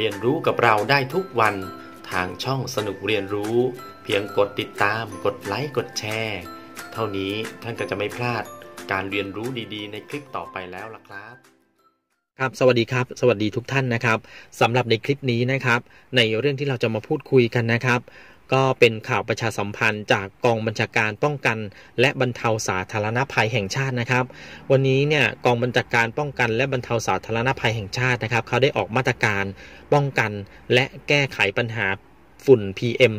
เรียนรู้กับเราได้ทุกวันทางช่องสนุกเรียนรู้ เพียงกดติดตาม กดไลค์กดแชร์ เท่านี้ท่านก็จะไม่พลาดการเรียนรู้ดีๆในคลิปต่อไปแล้วล่ะครับ ครับสวัสดีครับ สวัสดีทุกท่านนะครับสำหรับในคลิปนี้นะครับ ในเรื่องที่เราจะมาพูดคุยกันนะครับก็เป็นข่าวประชาสัมพันธ์ จากกองบัญชาการป้องกัน และบรรเทาสาธารณภัยแห่งชาตินะครับ วันนี้เนี่ยกองบัญชาการป้องกัน และบรรเทาสาธารณภัยแห่งชาตินะครับ เขาได้ออกมาตรการป้องกันและแก้ไขปัญหาฝุ่น PM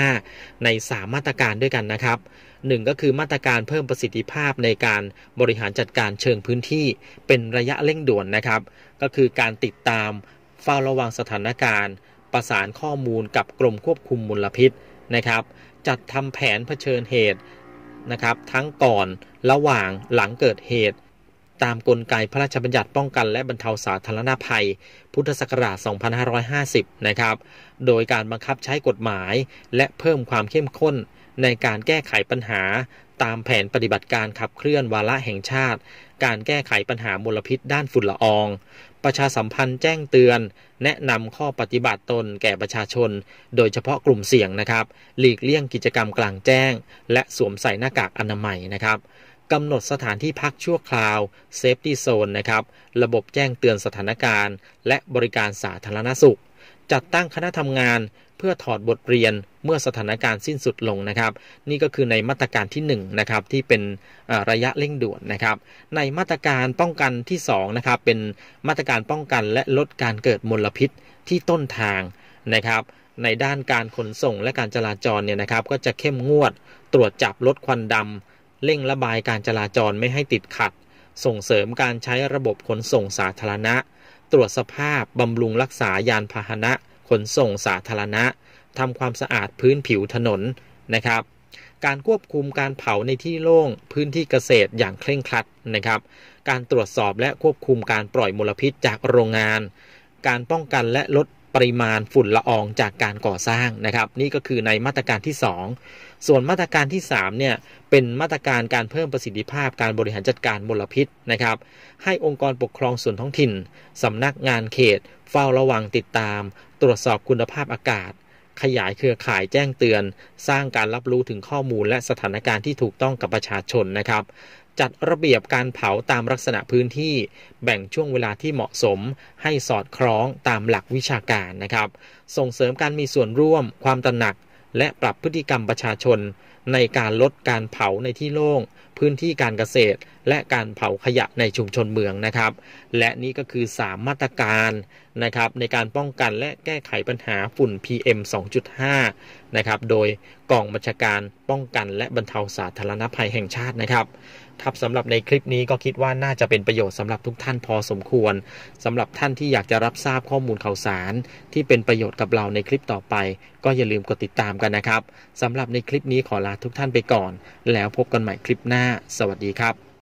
2.5 ใน 3 มาตรการด้วยกันนะครับ 1 ก็คือมาตรการเพิ่มประสิทธิภาพในการบริหารจัดการเชิงพื้นที่เป็นระยะเร่งด่วนนะครับ ก็คือการติดตามเฝ้าระวังสถานการณ์ประสานข้อมูลกับกรมควบคุมมลพิษนะครับ จัดทำแผนเผชิญเหตุนะครับทั้งก่อนระหว่างหลังเกิดเหตุ ตามกลไกพระราชบัญญัติป้องกันและบรรเทาสาธารณภัย พุทธศักราช 2550 นะครับโดยการบังคับใช้กฎหมายและเพิ่มความเข้มข้นในการแก้ไขปัญหาตามแผนปฏิบัติการขับเคลื่อนวาระแห่งชาติ การแก้ไขปัญหามลพิษด้านฝุ่นละออง ประชาสัมพันธ์แจ้งเตือน แนะนำข้อปฏิบัติตนแก่ประชาชน โดยเฉพาะกลุ่มเสี่ยงนะครับหลีกเลี่ยงกิจกรรมกลางแจ้ง และสวมใส่หน้ากากอนามัยนะครับกำหนดสถานที่พักชั่วคราว เซฟตี้โซนนะครับระบบแจ้งเตือนสถานการณ์ และบริการสาธารณสุข จัดตั้งคณะทำงานเพื่อถอดบทเรียนเมื่อสถานการณ์สิ้นสุดลงนะครับ นี่ก็คือในมาตรการที่1นะครับที่เป็นระยะเร่งด่วนนะครับในมาตรการป้องกันที่2นะครับเป็นมาตรการป้องกันและลดการเกิดมลพิษที่ต้นทางนะครับ ในด้านการขนส่งและการจราจรเนี่ยนะครับ ก็จะเข้มงวด ตรวจจับลดควันดำเร่งระบายการจราจรไม่ให้ติดขัด ส่งเสริมการใช้ระบบขนส่งสาธารณะ ตรวจสภาพบำรุงรักษายานพาหนะขนส่งสาธารณะทำความสะอาดพื้นผิวถนนนะครับ การควบคุมการเผาในที่โล่งพื้นที่เกษตรอย่างเคร่งครัดนะครับ การตรวจสอบและควบคุมการปล่อยมลพิษจากโรงงาน การป้องกันและลดปริมาณฝุ่นละอองจากการก่อสร้างนะครับ นี่ก็คือในมาตรการที่ 2 ส่วนมาตรการที่3เนี่ยเป็นมาตรการการเพิ่มประสิทธิภาพการบริหารจัดการมลพิษนะครับ ให้องค์กรปกครองส่วนท้องถิ่นสำนักงานเขต เฝ้าระวังติดตาม ตรวจสอบคุณภาพอากาศ ขยายเครือข่ายแจ้งเตือน สร้างการรับรู้ถึงข้อมูลและสถานการณ์ที่ถูกต้องกับประชาชนนะครับจัดระเบียบการเผาตามลักษณะพื้นที่แบ่งช่วงเวลาที่เหมาะสมให้สอดคล้องตามหลักวิชาการนะครับ ส่งเสริมการมีส่วนร่วมความตระหนักและปรับพฤติกรรมประชาชนในการลดการเผาในที่โล่งพื้นที่การเกษตรและการเผาขยะในชุมชนเมืองนะครับ และนี่ก็คือ3มาตรการนะครับในการป้องกันและแก้ไขปัญหาฝุ่น PM 2.5นะครับโดยกองบัญชาการ ป้องกัน และบรรเทาสาธารณภัยแห่งชาตินะครับทับสำหรับในคลิปนี้ก็คิดว่าน่าจะเป็นประโยชน์สำหรับทุกท่านพอสมควรสำหรับท่านที่อยากจะรับทราบข้อมูลข่าวสาร ที่เป็นประโยชน์กับเราในคลิปต่อไป ก็อย่าลืมกดติดตามกันนะครับสำหรับในคลิปนี้ขอลาาทุกท่านไปก่อน แล้วพบกันใหม่คลิปหน้าสวัสดีครับ